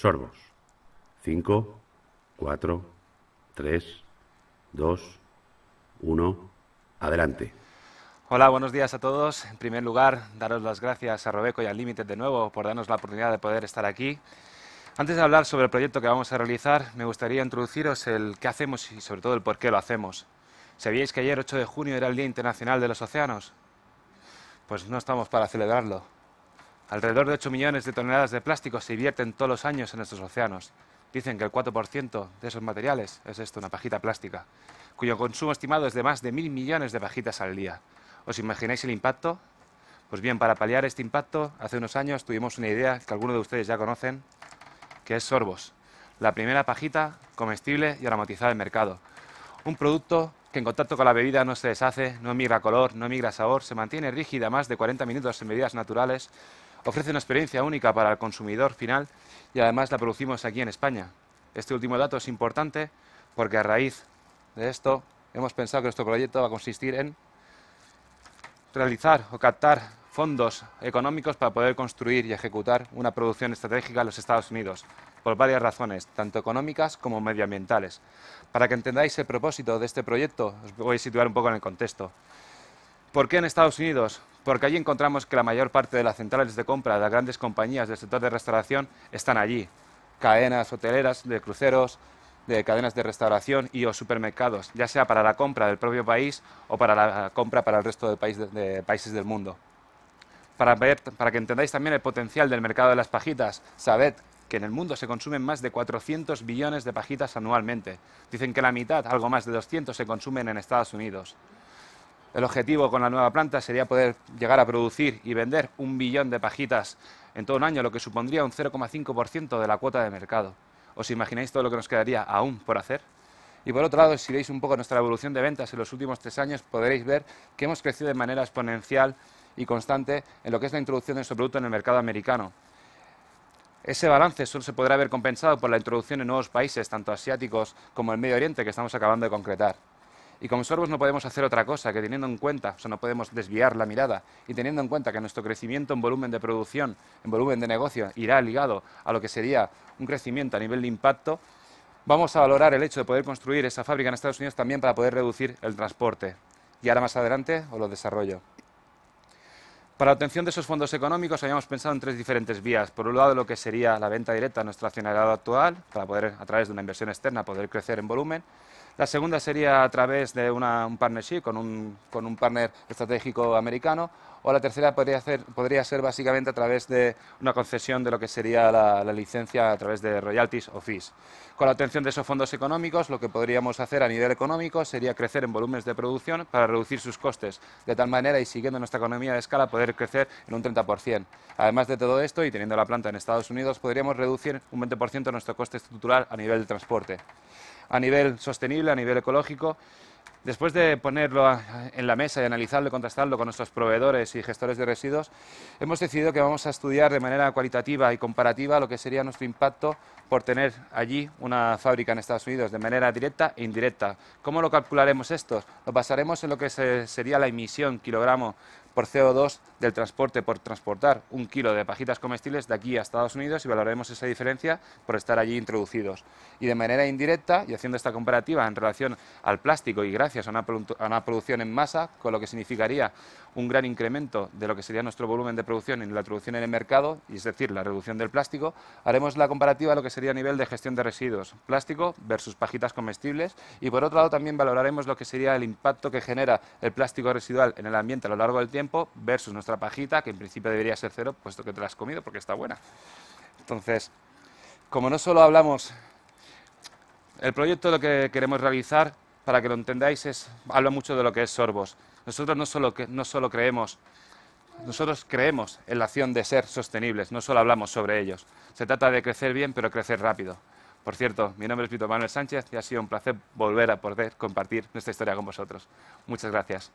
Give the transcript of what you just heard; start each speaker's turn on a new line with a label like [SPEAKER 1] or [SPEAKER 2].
[SPEAKER 1] Sorbos. 5, 4, 3, 2, 1. Adelante. Hola, buenos días a todos. En primer lugar, daros las gracias a Robeco y al Límite de nuevo por darnos la oportunidad de poder estar aquí. Antes de hablar sobre el proyecto que vamos a realizar, me gustaría introduciros el qué hacemos y sobre todo el por qué lo hacemos. ¿Sabíais que ayer 8 de junio era el Día Internacional de los Océanos? Pues no estamos para celebrarlo. Alrededor de 8 millones de toneladas de plástico se vierten todos los años en nuestros océanos. Dicen que el 4% de esos materiales es esto, una pajita plástica, cuyo consumo estimado es de más de mil millones de pajitas al día. ¿Os imagináis el impacto? Pues bien, para paliar este impacto, hace unos años tuvimos una idea que algunos de ustedes ya conocen, que es Sorbos, la primera pajita comestible y aromatizada del mercado. Un producto que en contacto con la bebida no se deshace, no migra color, no migra sabor, se mantiene rígida más de 40 minutos en medidas naturales ofrece una experiencia única para el consumidor final y además la producimos aquí en España. Este último dato es importante porque a raíz de esto hemos pensado que nuestro proyecto va a consistir en realizar o captar fondos económicos para poder construir y ejecutar una producción estratégica en los Estados Unidos, por varias razones, tanto económicas como medioambientales. Para que entendáis el propósito de este proyecto, os voy a situar un poco en el contexto. ¿Por qué en Estados Unidos? porque allí encontramos que la mayor parte de las centrales de compra de las grandes compañías del sector de restauración están allí. Cadenas hoteleras, de cruceros, de cadenas de restauración y o supermercados, ya sea para la compra del propio país o para la compra para el resto de, países del mundo. Para, para que entendáis también el potencial del mercado de las pajitas, sabed que en el mundo se consumen más de 400 billones de pajitas anualmente. Dicen que la mitad, algo más de 200, se consumen en Estados Unidos. El objetivo con la nueva planta sería poder llegar a producir y vender un billón de pajitas en todo un año, lo que supondría un 0,5% de la cuota de mercado. ¿Os imagináis todo lo que nos quedaría aún por hacer? Y por otro lado, si veis un poco nuestra evolución de ventas en los últimos tres años, podréis ver que hemos crecido de manera exponencial y constante en lo que es la introducción de nuestro producto en el mercado americano. Ese balance solo se podrá haber compensado por la introducción en nuevos países, tanto asiáticos como el Medio Oriente, que estamos acabando de concretar. Y con sorbos no podemos hacer otra cosa que teniendo en cuenta, o sea, no podemos desviar la mirada, y teniendo en cuenta que nuestro crecimiento en volumen de producción, en volumen de negocio, irá ligado a lo que sería un crecimiento a nivel de impacto, vamos a valorar el hecho de poder construir esa fábrica en Estados Unidos también para poder reducir el transporte. Y ahora más adelante o lo desarrollo. Para la obtención de esos fondos económicos habíamos pensado en tres diferentes vías. Por un lado, lo que sería la venta directa a nuestro accionariado actual, para poder, a través de una inversión externa, poder crecer en volumen. La segunda sería a través de un partnership con un, con un partner estratégico americano. O la tercera podría, ser, podría ser básicamente a través de una concesión de lo que sería la, la licencia a través de royalties o fees. Con la obtención de esos fondos económicos, lo que podríamos hacer a nivel económico sería crecer en volúmenes de producción para reducir sus costes, de tal manera y siguiendo nuestra economía de escala poder crecer en un 30%. Además de todo esto, y teniendo la planta en Estados Unidos, podríamos reducir un 20% nuestro coste estructural a nivel de transporte a nivel sostenible, a nivel ecológico Después de ponerlo en la mesa y analizarlo y contrastarlo con nuestros proveedores y gestores de residuos, hemos decidido que vamos a estudiar de manera cualitativa y comparativa lo que sería nuestro impacto por tener allí una fábrica en Estados Unidos de manera directa e indirecta. ¿Cómo lo calcularemos esto? Lo basaremos en lo que sería la emisión kilogramo por CO2 del transporte por transportar un kilo de pajitas comestibles de aquí a Estados Unidos y valoraremos esa diferencia por estar allí introducidos. Y de manera indirecta, y haciendo esta comparativa en relación al plástico y gracias a una, producción en masa, con lo que significaría un gran incremento de lo que sería nuestro volumen de producción en la producción en el mercado, y es decir, la reducción del plástico, haremos la comparativa a lo que sería a nivel de gestión de residuos, plástico versus pajitas comestibles, y por otro lado también valoraremos lo que sería el impacto que genera el plástico residual en el ambiente a lo largo del tiempo versus nuestra pajita, que en principio debería ser cero, puesto que te la has comido porque está buena. Entonces, como no solo hablamos, el proyecto lo que queremos realizar para que lo entendáis, es, habla mucho de lo que es sorbos. Nosotros no solo, no solo creemos, nosotros creemos en la acción de ser sostenibles, no solo hablamos sobre ellos. Se trata de crecer bien, pero crecer rápido. Por cierto, mi nombre es Víctor Manuel Sánchez y ha sido un placer volver a poder compartir nuestra historia con vosotros. Muchas gracias.